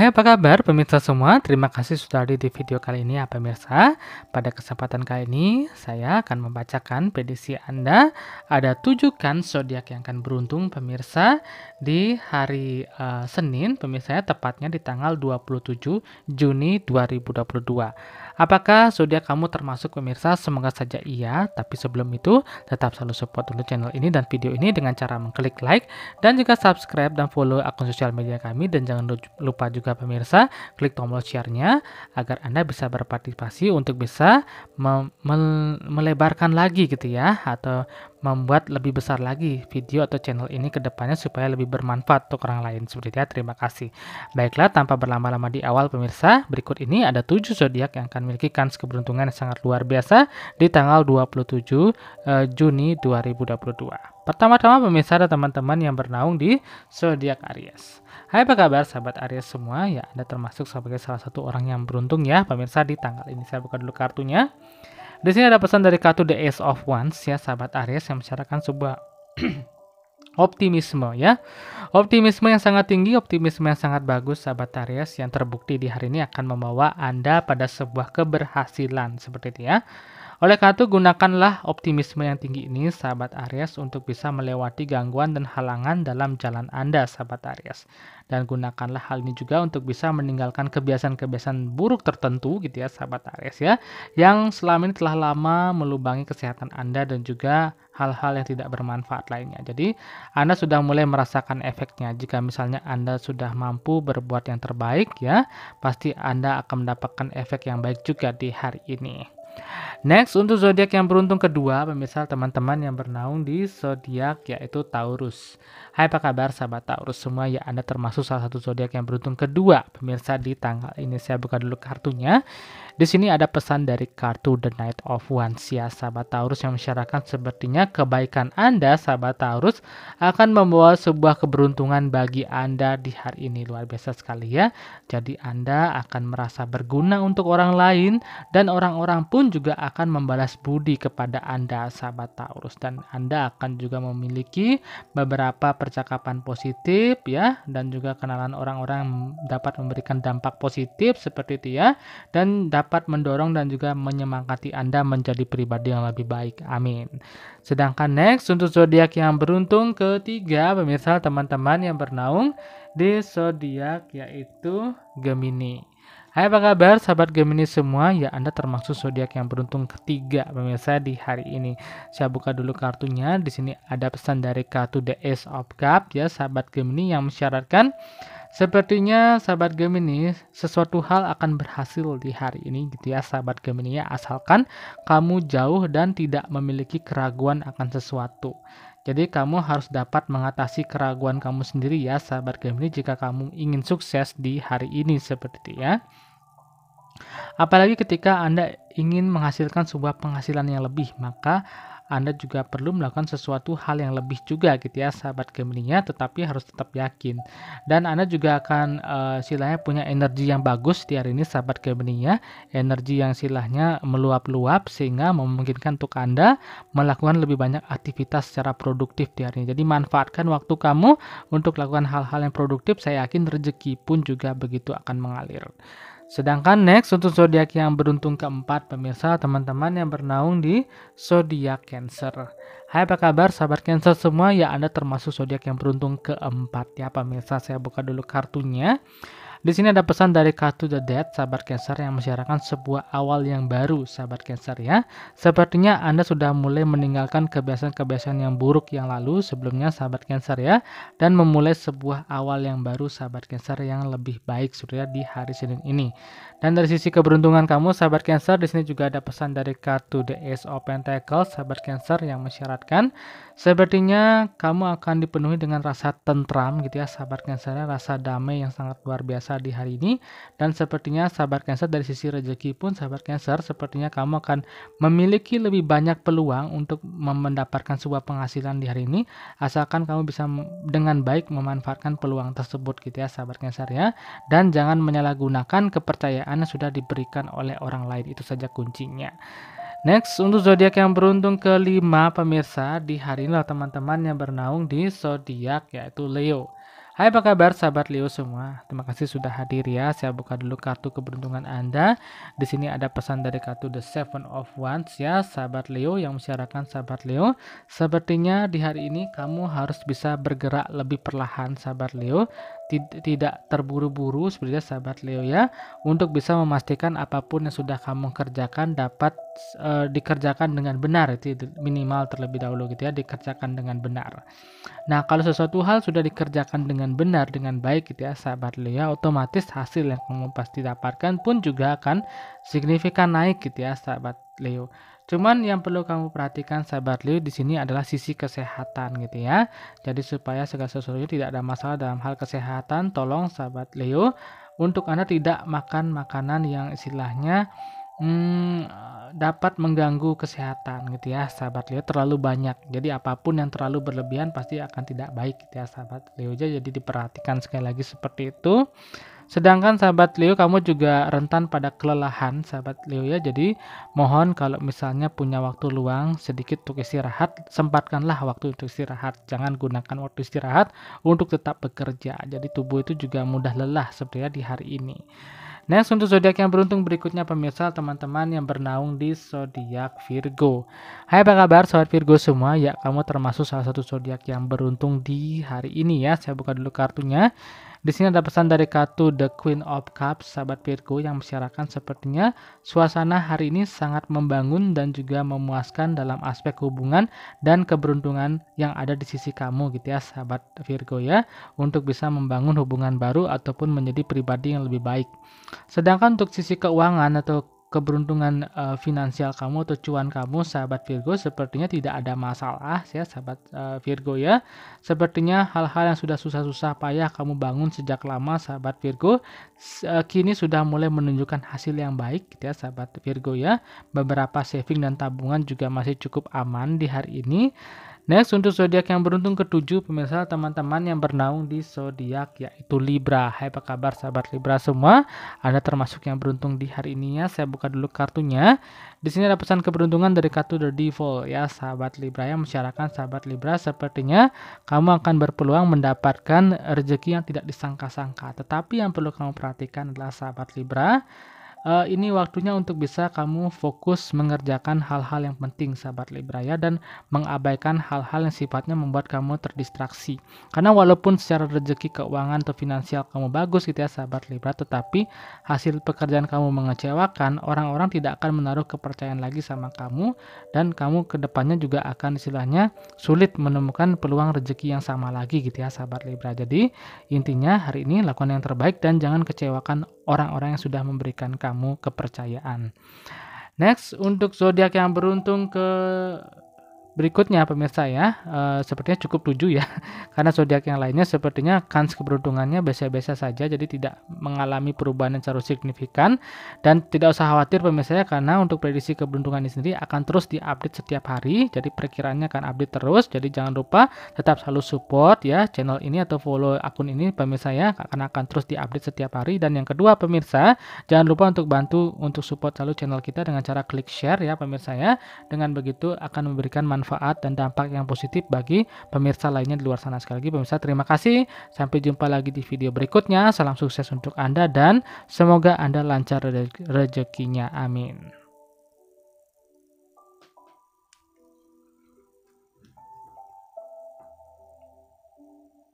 Hai apa kabar pemirsa semua, terima kasih sudah hadir di video kali ini ya pemirsa Pada kesempatan kali ini saya akan membacakan prediksi Anda Ada tujuh kan zodiak yang akan beruntung pemirsa di hari uh, Senin Pemirsa ya, tepatnya di tanggal 27 Juni 2022 Apakah sudah kamu termasuk pemirsa? Semoga saja iya, tapi sebelum itu tetap selalu support untuk channel ini dan video ini dengan cara mengklik like dan juga subscribe dan follow akun sosial media kami dan jangan lupa juga pemirsa klik tombol share-nya agar Anda bisa berpartisipasi untuk bisa me me melebarkan lagi gitu ya atau membuat lebih besar lagi video atau channel ini ke depannya supaya lebih bermanfaat untuk orang lain. Seperti itu ya, terima kasih. Baiklah, tanpa berlama-lama di awal pemirsa, berikut ini ada 7 zodiak yang akan memiliki kans keberuntungan yang sangat luar biasa di tanggal 27 eh, Juni 2022. Pertama-tama pemirsa ada teman-teman yang bernaung di zodiak Aries. Hai apa kabar sahabat Aries semua? Ya, Anda termasuk sebagai salah satu orang yang beruntung ya pemirsa di tanggal ini. Saya buka dulu kartunya. Di sini ada pesan dari kartu The Ace of Wands ya sahabat Aries yang menceritakan sebuah optimisme ya. Optimisme yang sangat tinggi, optimisme yang sangat bagus sahabat Aries yang terbukti di hari ini akan membawa Anda pada sebuah keberhasilan seperti itu ya. Oleh karena itu, gunakanlah optimisme yang tinggi ini, sahabat Aries, untuk bisa melewati gangguan dan halangan dalam jalan Anda, sahabat Aries. Dan gunakanlah hal ini juga untuk bisa meninggalkan kebiasaan-kebiasaan buruk tertentu, gitu ya, sahabat Aries ya, yang selama ini telah lama melubangi kesehatan Anda dan juga hal-hal yang tidak bermanfaat lainnya. Jadi, Anda sudah mulai merasakan efeknya. Jika misalnya Anda sudah mampu berbuat yang terbaik ya, pasti Anda akan mendapatkan efek yang baik juga di hari ini. Next untuk zodiak yang beruntung kedua, pemirsa teman-teman yang bernaung di zodiak yaitu Taurus. Hai apa kabar sahabat Taurus semua ya Anda termasuk salah satu zodiak yang beruntung kedua, pemirsa di tanggal ini saya buka dulu kartunya. Di sini ada pesan dari kartu The Knight of Wands ya sahabat Taurus yang mensyaratkan sepertinya kebaikan Anda sahabat Taurus akan membawa sebuah keberuntungan bagi Anda di hari ini luar biasa sekali ya. Jadi Anda akan merasa berguna untuk orang lain dan orang-orang pun juga akan membalas budi kepada Anda sahabat Taurus dan Anda akan juga memiliki beberapa percakapan positif ya dan juga kenalan orang-orang dapat memberikan dampak positif seperti itu ya dan dapat dapat mendorong dan juga menyemangati Anda menjadi pribadi yang lebih baik. Amin. Sedangkan next untuk zodiak yang beruntung ketiga pemirsa teman-teman yang bernaung di zodiak yaitu Gemini. Hai apa kabar sahabat Gemini semua? Ya Anda termasuk zodiak yang beruntung ketiga pemirsa di hari ini. Saya buka dulu kartunya. Di sini ada pesan dari kartu The Ace of Cup ya sahabat Gemini yang mensyaratkan Sepertinya sahabat Gemini, sesuatu hal akan berhasil di hari ini gitu ya sahabat Gemini ya asalkan kamu jauh dan tidak memiliki keraguan akan sesuatu. Jadi kamu harus dapat mengatasi keraguan kamu sendiri ya sahabat Gemini jika kamu ingin sukses di hari ini seperti itu ya. Apalagi ketika Anda ingin menghasilkan sebuah penghasilan yang lebih, maka anda juga perlu melakukan sesuatu hal yang lebih juga gitu ya sahabat Gemini-nya tetapi harus tetap yakin. Dan Anda juga akan e, eh, silahnya punya energi yang bagus di hari ini sahabat Gemini-nya, energi yang silahnya meluap-luap sehingga memungkinkan untuk Anda melakukan lebih banyak aktivitas secara produktif di hari ini. Jadi manfaatkan waktu kamu untuk lakukan hal-hal yang produktif, saya yakin rezeki pun juga begitu akan mengalir. Sedangkan next untuk zodiak yang beruntung keempat pemirsa teman-teman yang bernaung di zodiak Cancer. Hai apa kabar sahabat Cancer semua ya Anda termasuk zodiak yang beruntung keempat ya pemirsa. Saya buka dulu kartunya. Di sini ada pesan dari Kartu The Dead, sahabat Cancer yang mensyaratkan sebuah awal yang baru, sahabat Cancer ya. Sepertinya Anda sudah mulai meninggalkan kebiasaan-kebiasaan yang buruk yang lalu sebelumnya, sahabat Cancer ya, dan memulai sebuah awal yang baru, sahabat Cancer yang lebih baik sudah ya di hari Senin ini. Dan dari sisi keberuntungan kamu, sahabat Cancer, di sini juga ada pesan dari Kartu The Ace of Pentacles, sahabat Cancer yang mensyaratkan sepertinya kamu akan dipenuhi dengan rasa tentram gitu ya, sahabat Cancer, ya, rasa damai yang sangat luar biasa Cancer di hari ini dan sepertinya sahabat Cancer dari sisi rezeki pun sahabat Cancer sepertinya kamu akan memiliki lebih banyak peluang untuk mendapatkan sebuah penghasilan di hari ini asalkan kamu bisa dengan baik memanfaatkan peluang tersebut gitu ya sahabat Cancer ya dan jangan menyalahgunakan kepercayaan yang sudah diberikan oleh orang lain itu saja kuncinya. Next, untuk zodiak yang beruntung kelima pemirsa di hari ini teman-teman yang bernaung di zodiak yaitu Leo. Hai apa kabar sahabat Leo semua? Terima kasih sudah hadir ya. Saya buka dulu kartu keberuntungan Anda. Di sini ada pesan dari kartu The Seven of Wands ya, sahabat Leo yang mensyaratkan sahabat Leo. Sepertinya di hari ini kamu harus bisa bergerak lebih perlahan sahabat Leo tidak terburu-buru sebenarnya sahabat Leo ya untuk bisa memastikan apapun yang sudah kamu kerjakan dapat e, dikerjakan dengan benar itu minimal terlebih dahulu gitu ya dikerjakan dengan benar. Nah, kalau sesuatu hal sudah dikerjakan dengan benar dengan baik gitu ya sahabat Leo ya, otomatis hasil yang kamu pasti dapatkan pun juga akan signifikan naik gitu ya sahabat Leo. Cuman yang perlu kamu perhatikan sahabat Leo di sini adalah sisi kesehatan gitu ya. Jadi supaya segala sesuatunya tidak ada masalah dalam hal kesehatan, tolong sahabat Leo untuk Anda tidak makan makanan yang istilahnya hmm, dapat mengganggu kesehatan gitu ya sahabat Leo terlalu banyak. Jadi apapun yang terlalu berlebihan pasti akan tidak baik gitu ya sahabat Leo. Jadi diperhatikan sekali lagi seperti itu. Sedangkan sahabat Leo kamu juga rentan pada kelelahan sahabat Leo ya. Jadi mohon kalau misalnya punya waktu luang sedikit untuk istirahat, sempatkanlah waktu untuk istirahat. Jangan gunakan waktu istirahat untuk tetap bekerja. Jadi tubuh itu juga mudah lelah sebenarnya di hari ini. Next untuk zodiak yang beruntung berikutnya pemirsa teman-teman yang bernaung di zodiak Virgo. Hai apa kabar sobat Virgo semua? Ya kamu termasuk salah satu zodiak yang beruntung di hari ini ya. Saya buka dulu kartunya. Di sini ada pesan dari kartu The Queen of Cups, sahabat Virgo yang mensyaratkan sepertinya suasana hari ini sangat membangun dan juga memuaskan dalam aspek hubungan dan keberuntungan yang ada di sisi kamu gitu ya, sahabat Virgo ya, untuk bisa membangun hubungan baru ataupun menjadi pribadi yang lebih baik. Sedangkan untuk sisi keuangan atau keberuntungan uh, finansial kamu atau cuan kamu sahabat Virgo sepertinya tidak ada masalah ya sahabat uh, Virgo ya. Sepertinya hal-hal yang sudah susah-susah payah kamu bangun sejak lama sahabat Virgo eh, kini sudah mulai menunjukkan hasil yang baik gitu ya sahabat Virgo ya. Beberapa saving dan tabungan juga masih cukup aman di hari ini. Next untuk zodiak yang beruntung ketujuh pemirsa teman-teman yang bernaung di zodiak yaitu Libra. Hai apa kabar sahabat Libra semua? Anda termasuk yang beruntung di hari ini ya. Saya buka dulu kartunya. Di sini ada pesan keberuntungan dari kartu The Devil ya sahabat Libra yang mensyaratkan sahabat Libra sepertinya kamu akan berpeluang mendapatkan rezeki yang tidak disangka-sangka. Tetapi yang perlu kamu perhatikan adalah sahabat Libra uh, ini waktunya untuk bisa kamu fokus mengerjakan hal-hal yang penting sahabat Libra ya dan mengabaikan hal-hal yang sifatnya membuat kamu terdistraksi. Karena walaupun secara rezeki keuangan atau finansial kamu bagus gitu ya sahabat Libra tetapi hasil pekerjaan kamu mengecewakan, orang-orang tidak akan menaruh kepercayaan lagi sama kamu dan kamu kedepannya juga akan istilahnya sulit menemukan peluang rezeki yang sama lagi gitu ya sahabat Libra. Jadi intinya hari ini lakukan yang terbaik dan jangan kecewakan orang-orang yang sudah memberikan kamu kepercayaan. Next, untuk zodiak yang beruntung ke Berikutnya pemirsa ya, uh, sepertinya cukup tujuh ya. Karena zodiak yang lainnya sepertinya kans keberuntungannya biasa-biasa saja jadi tidak mengalami perubahan yang secara signifikan dan tidak usah khawatir pemirsa ya karena untuk prediksi keberuntungan ini sendiri akan terus diupdate setiap hari. Jadi perkiranya akan update terus. Jadi jangan lupa tetap selalu support ya channel ini atau follow akun ini pemirsa ya karena akan terus diupdate setiap hari dan yang kedua pemirsa, jangan lupa untuk bantu untuk support selalu channel kita dengan cara klik share ya pemirsa ya. Dengan begitu akan memberikan manfaat manfaat dan dampak yang positif bagi pemirsa lainnya di luar sana. Sekali lagi pemirsa terima kasih. Sampai jumpa lagi di video berikutnya. Salam sukses untuk Anda dan semoga Anda lancar rezekinya. Amin.